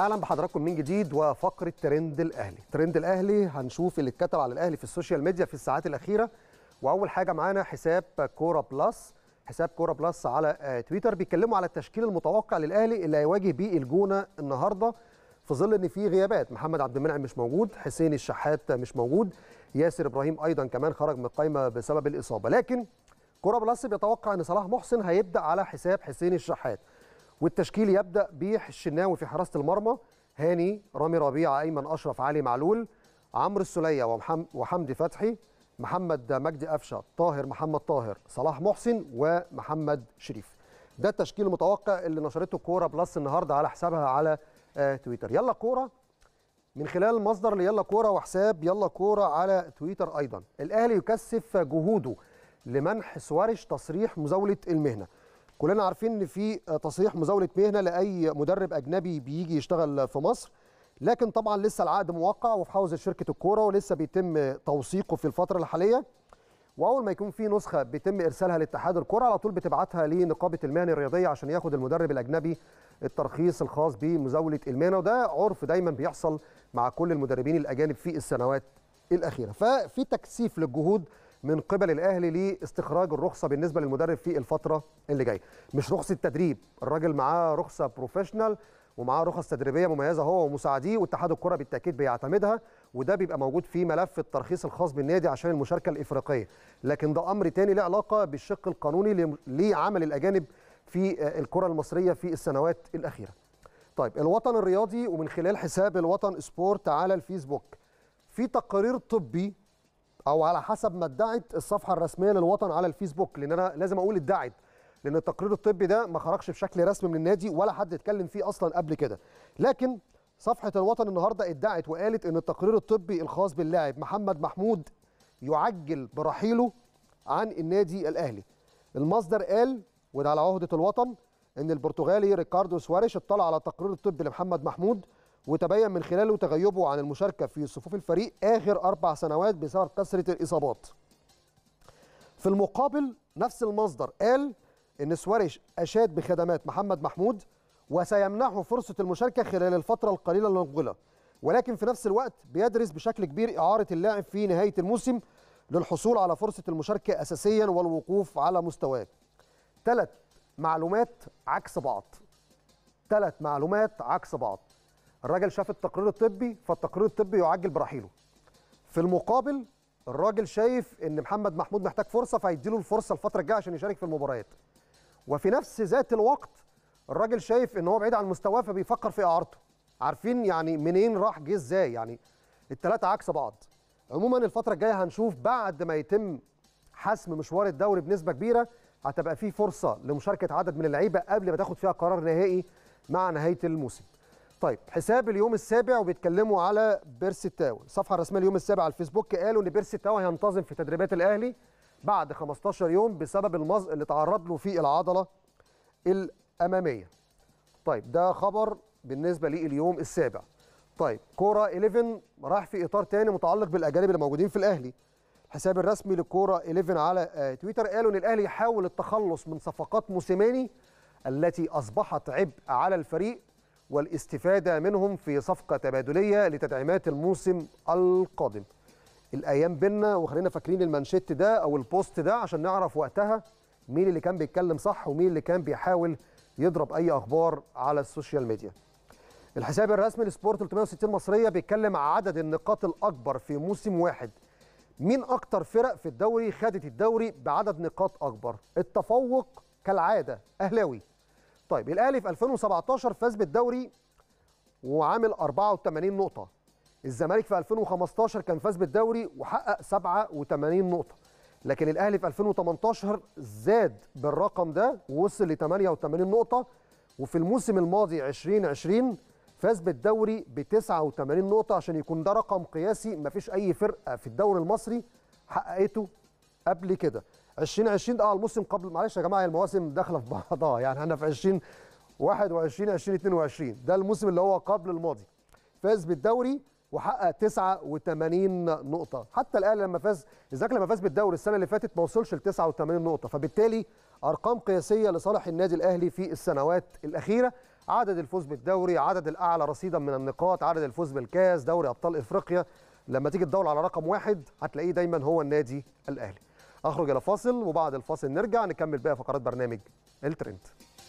اهلا بحضراتكم من جديد وفقره ترند الاهلي ترند الاهلي هنشوف اللي اتكتب على الاهلي في السوشيال ميديا في الساعات الاخيره واول حاجه معانا حساب كوره بلس حساب كوره بلس على تويتر بيتكلموا على التشكيل المتوقع للاهلي اللي هيواجه بيه الجونه النهارده في ظل ان في غيابات محمد عبد المنعم مش موجود حسين الشحات مش موجود ياسر ابراهيم ايضا كمان خرج من القايمه بسبب الاصابه لكن كوره بلس بيتوقع ان صلاح محسن هيبدا على حساب حسين الشحات والتشكيل يبدا الشناوي في حراسه المرمى هاني رامي ربيعه ايمن اشرف علي معلول عمرو السليه وحمدي فتحي محمد مجدي قفشه طاهر محمد طاهر صلاح محسن ومحمد شريف ده التشكيل المتوقع اللي نشرته كوره بلس النهارده على حسابها على آه، تويتر يلا كوره من خلال مصدر ليلا كوره وحساب يلا كوره على تويتر ايضا الاهلي يكثف جهوده لمنح سواريش تصريح مزاوله المهنه كلنا عارفين ان في تصريح مزاوله مهنه لاي مدرب اجنبي بيجي يشتغل في مصر لكن طبعا لسه العقد موقع وفي حوزه شركه الكوره ولسه بيتم توثيقه في الفتره الحاليه واول ما يكون في نسخه بيتم ارسالها لاتحاد الكوره على طول بتبعتها لنقابه المهن الرياضيه عشان ياخد المدرب الاجنبي الترخيص الخاص بمزاوله المهنه وده عرف دايما بيحصل مع كل المدربين الاجانب في السنوات الاخيره ففي تكثيف للجهود من قبل الاهلي لاستخراج الرخصه بالنسبه للمدرب في الفتره اللي جايه مش رخصه تدريب الراجل معاه رخصه بروفيشنال ومعاه رخص تدريبيه مميزه هو ومساعديه واتحاد الكره بالتاكيد بيعتمدها وده بيبقى موجود في ملف الترخيص الخاص بالنادي عشان المشاركه الافريقيه لكن ده امر تاني له علاقه بالشق القانوني لعمل الاجانب في آه، الكره المصريه في السنوات الاخيره طيب الوطن الرياضي ومن خلال حساب الوطن سبورت على الفيسبوك في تقرير طبي او على حسب ما ادعت الصفحه الرسميه للوطن على الفيسبوك لان انا لازم اقول ادعت لان التقرير الطبي ده ما خرجش بشكل رسمي من النادي ولا حد اتكلم فيه اصلا قبل كده لكن صفحه الوطن النهارده ادعت وقالت ان التقرير الطبي الخاص باللاعب محمد محمود يعجل برحيله عن النادي الاهلي المصدر قال وده على عهده الوطن ان البرتغالي ريكاردو سواريش اطلع على التقرير الطبي لمحمد محمود وتبين من خلاله تغيبه عن المشاركة في صفوف الفريق آخر أربع سنوات بسبب كثرة الإصابات في المقابل نفس المصدر قال إن سواريش أشاد بخدمات محمد محمود وسيمنحه فرصة المشاركة خلال الفترة القليلة المقبلة ولكن في نفس الوقت بيدرس بشكل كبير إعارة اللاعب في نهاية الموسم للحصول على فرصة المشاركة أساسيا والوقوف على مستواه ثلاث معلومات عكس بعض ثلاث معلومات عكس بعض الراجل شاف التقرير الطبي فالتقرير الطبي يعجل برحيله في المقابل الراجل شايف ان محمد محمود محتاج فرصه فهيديله الفرصه الفتره الجايه عشان يشارك في المباريات وفي نفس ذات الوقت الراجل شايف ان هو بعيد عن مستواه فبيفكر في اعارته عارفين يعني منين راح جه ازاي يعني الثلاثه عكس بعض عموما الفتره الجايه هنشوف بعد ما يتم حسم مشوار الدوري بنسبه كبيره هتبقى في فرصه لمشاركه عدد من اللعيبه قبل ما تاخد فيها قرار نهائي مع نهايه الموسم طيب حساب اليوم السابع وبيتكلموا على بيرسي تاو الصفحه الرسميه اليوم السابع على الفيسبوك قالوا ان بيرسي تاو هينتظم في تدريبات الاهلي بعد 15 يوم بسبب المزق اللي تعرض له في العضله الاماميه طيب ده خبر بالنسبه لليوم السابع طيب كوره 11 راح في اطار تاني متعلق بالاجانب اللي موجودين في الاهلي الحساب الرسمي لكورة 11 على آه، تويتر قالوا ان الاهلي يحاول التخلص من صفقات موسيماني التي اصبحت عبء على الفريق والاستفادة منهم في صفقة تبادلية لتدعيمات الموسم القادم الأيام بينا وخلينا فاكرين المانشيت ده أو البوست ده عشان نعرف وقتها مين اللي كان بيتكلم صح ومين اللي كان بيحاول يضرب أي أخبار على السوشيال ميديا الحساب الرسمي لسبورت 360 مصرية بيتكلم عدد النقاط الأكبر في موسم واحد مين أكتر فرق في الدوري خدت الدوري بعدد نقاط أكبر التفوق كالعادة أهلاوي طيب الاهلي في 2017 فاز بالدوري وعامل 84 نقطه الزمالك في 2015 كان فاز بالدوري وحقق 87 نقطه لكن الاهلي في 2018 زاد بالرقم ده ووصل ل 88 نقطه وفي الموسم الماضي 2020 فاز بالدوري ب 89 نقطه عشان يكون ده رقم قياسي ما فيش اي فرقه في الدوري المصري حققته قبل كده 2020 اه الموسم قبل معلش يا جماعه المواسم داخله في بعضها يعني احنا في 2021 2022 ده الموسم اللي هو قبل الماضي فاز بالدوري وحقق 89 نقطه حتى الان لما فاز الزمالك لما فاز بالدوري السنه اللي فاتت ما وصلش ل 89 نقطه فبالتالي ارقام قياسيه لصالح النادي الاهلي في السنوات الاخيره عدد الفوز بالدوري عدد الاعلى رصيدا من النقاط عدد الفوز بالكاس دوري ابطال افريقيا لما تيجي تدور على رقم واحد هتلاقيه دايما هو النادي الاهلي اخرج الى فاصل وبعد الفاصل نرجع نكمل بقى فقرات برنامج الترند